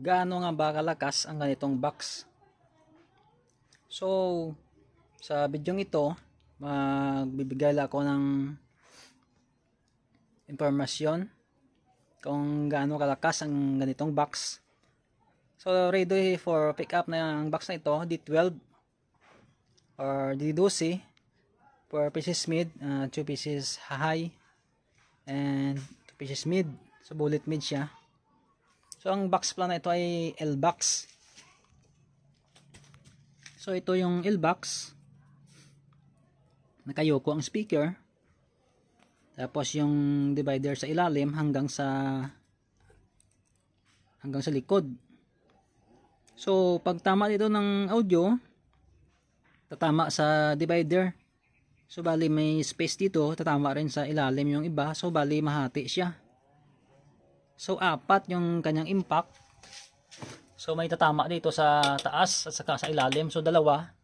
gaano nga ba kalakas ang ganitong box. So, sa video ito, magbibigay ako ng impormasyon kung gaano kalakas ang ganitong box. So, ready for pick up na ang box na ito, D12 or D12 for pieces mid, uh, 2 pieces high and 2 pieces mid. So, bullet mid siya. So ang box plan na ito ay L-box. So ito yung L-box. Nakayoko ang speaker. Tapos yung divider sa ilalim hanggang sa hanggang sa likod. So pag tama ito ng audio, tatama sa divider. So bali may space dito, tatama rin sa ilalim yung iba. So bali mahati siya. So, apat yung kanyang impact. So, may tatama dito sa taas at saka sa ilalim. So, dalawa.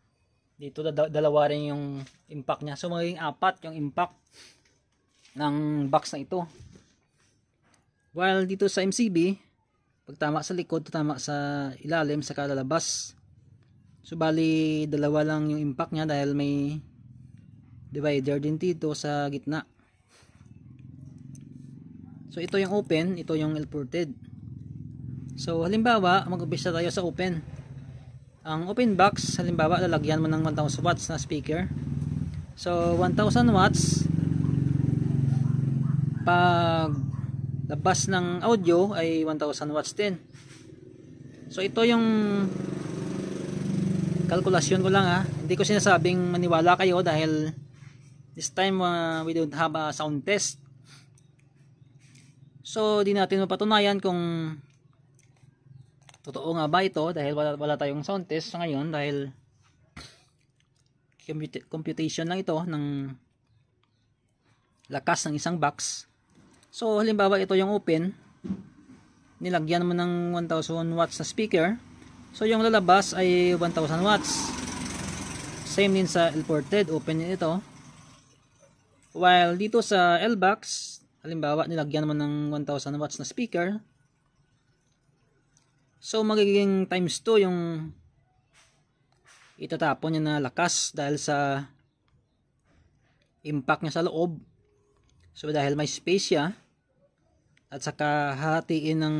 Dito, dalawa rin yung impact niya. So, magiging apat yung impact ng box na ito. While dito sa MCB, pag tama sa likod, tatama sa ilalim, sa kalalabas. So, bali, dalawa lang yung impact niya dahil may divider din dito sa gitna. So ito yung open, ito yung imported. So halimbawa, mag-umpisa tayo sa open. Ang open box, halimbawa, lalagyan mo ng 1000 watts na speaker. So 1000 watts pag labas ng audio ay 1000 watts din. So ito yung kalkulasyon ko lang ha. Ah. Hindi ko sinasabing maniwala kayo dahil this time uh, we don't have a sound test So, di natin mapatunayan kung totoo nga ba ito dahil wala, wala tayong sound test ngayon dahil computation lang ito ng lakas ng isang box. So, halimbawa ito yung open, nilagyan mo ng 1000 watts na speaker. So, yung lalabas ay 1000 watts. Same din sa L-ported, open yun ito. While dito sa L-box, halimbawa nilagyan naman ng 1000 watts na speaker so magiging times 2 yung itatapon niya na lakas dahil sa impact niya sa loob so dahil may space siya at saka hatiin ng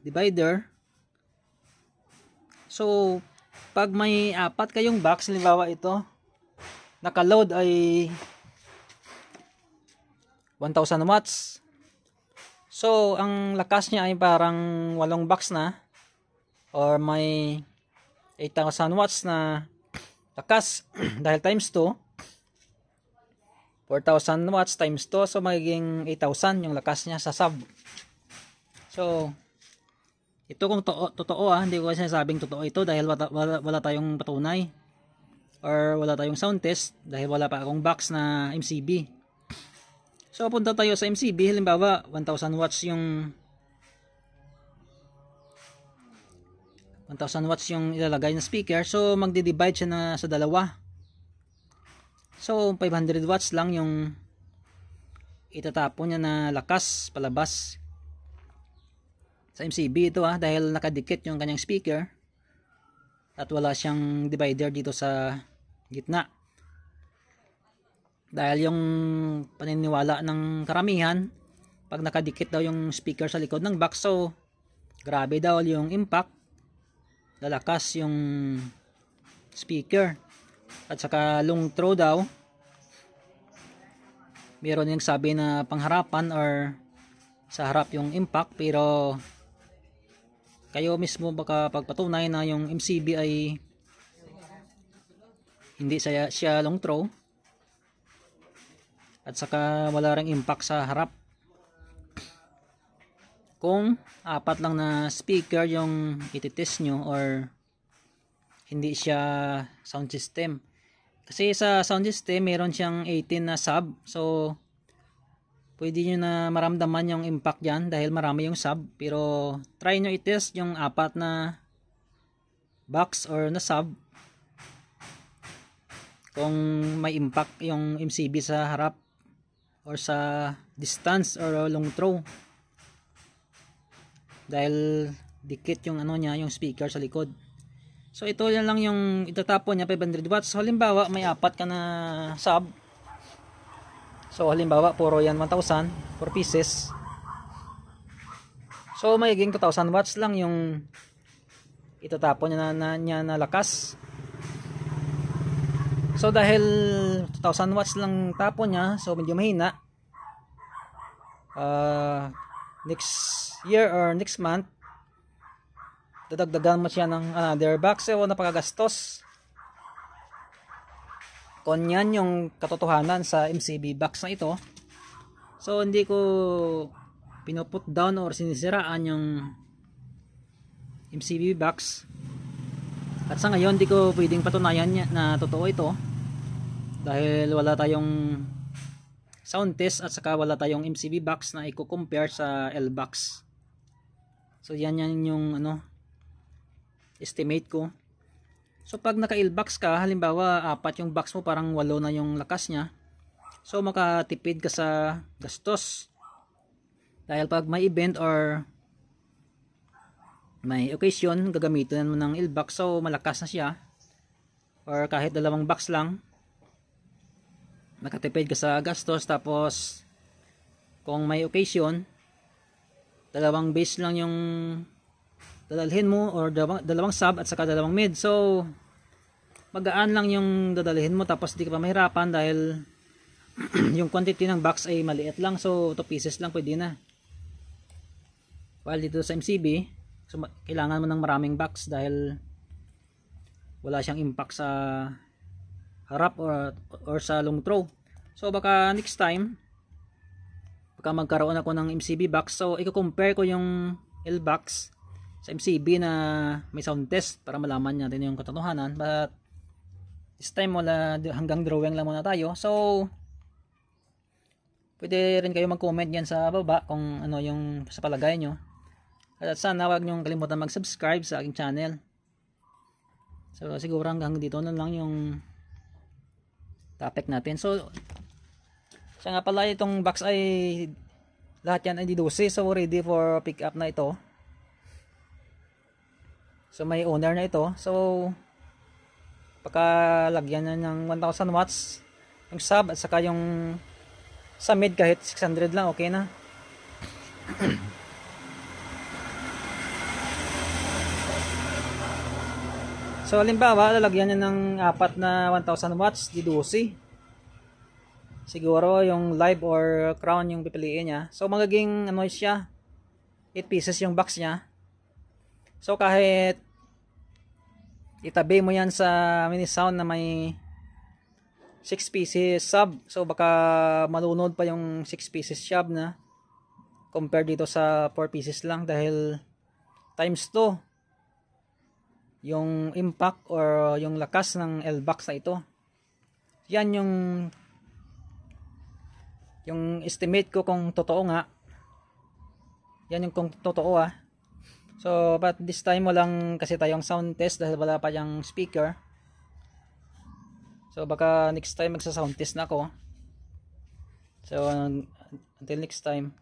divider so pag may apat kayong box halimbawa ito naka-load ay 1,000 watts. So, ang lakas niya ay parang 8 box na or may 8,000 watts na lakas dahil times 2 4,000 watts times 2 so magiging 8,000 yung lakas niya sa sub so ito kung to totoo ah hindi ko kasi sabing totoo ito dahil wala, wala tayong patunay or wala tayong sound test dahil wala pa akong box na MCB So, punta tayo sa MCB. Halimbawa, 1,000 watts yung 1,000 watts yung ilalagay na speaker. So, magdi-divide siya na sa dalawa. So, 500 watts lang yung itatapon niya na lakas palabas sa MCB ito ah. dahil nakadikit yung kanyang speaker at wala siyang divider dito sa gitna dahil yung paniniwala ng karamihan, pag nakadikit daw yung speaker sa likod ng box, so grabe daw yung impact, lalakas yung speaker. At saka long throw daw, meron yung sabi na pangharapan or sa harap yung impact pero kayo mismo baka pagpatunay na yung MCB ay hindi siya, siya long throw at saka wala ring impact sa harap kung apat lang na speaker yung ititest nyo or hindi siya sound system kasi sa sound system meron siyang 18 na sub so pwede nyo na maramdaman yung impact dyan dahil marami yung sub pero try nyo itest yung apat na box or na sub kung may impact yung MCB sa harap or sa distance or uh, long throw dahil dikit yung ano niya yung speaker sa likod so ito yan lang yung itatapon niya 500 watts so halimbawa may apat ka na sub so halimbawa puro yan 1000 4 pieces so magiging 2000 watts lang yung itatapon niya na, na, niya na lakas So dahil 2000 watts lang tapo niya, so medyo mahina. Uh, next year or next month, dadagdagan mo siya ng another box. Ewan, napakagastos. Kung yan yung katotohanan sa MCB box na ito. So hindi ko pinuput down or sinisiraan yung MCB box. At sa ngayon, hindi ko pwedeng patunayan na totoo ito dahil wala tayong sound test at saka wala tayong MCB box na i-compare sa L box so yan yan yung ano estimate ko so pag naka L box ka halimbawa apat yung box mo parang walo na yung lakas niya so makatipid ka sa gastos dahil pag may event or may occasion gagamitin mo ng L box so malakas na siya or kahit dalawang box lang nakatipid ka sa gastos tapos kung may occasion dalawang base lang yung dadalhin mo or dalawang, dalawang sub at saka dalawang mid so magaan lang yung dadalhin mo tapos di ka pa mahirapan dahil yung quantity ng box ay maliit lang so 2 pieces lang pwede na while dito sa MCB so, kailangan mo ng maraming box dahil wala siyang impact sa harap or, or sa long throw. So baka next time, baka magkaroon ako ng MCB box. So i-compare ko yung L-box sa MCB na may sound test para malaman natin yung katotohanan. But this time wala hanggang drawing lang muna tayo. So pwede rin kayo mag-comment diyan sa baba kung ano yung sa palagay niyo. At sana wag niyo kalimutan mag-subscribe sa aking channel. So siguro hanggang dito na lang yung topic natin. So, siya nga pala itong box ay lahat yan ay didose. So, ready for pick up na ito. So, may owner na ito. So, pagkalagyan na ng 1000 watts yung sub at saka yung sa mid kahit 600 lang okay na So, halimbawa, lalagyan nyo ng apat na 1,000 watts, di 12. Siguro, yung live or crown yung pipiliin niya. So, magiging, ano siya, 8 pieces yung box niya. So, kahit itabi mo yan sa mini sound na may 6 pieces sub. So, baka malunod pa yung 6 pieces sub na compare dito sa 4 pieces lang dahil times 2 yung impact or yung lakas ng L-box na ito. Yan yung yung estimate ko kung totoo nga. Yan yung kung totoo ah. So, but this time lang kasi tayong sound test dahil wala pa yung speaker. So, baka next time magsa-sound test na ako. So, until next time.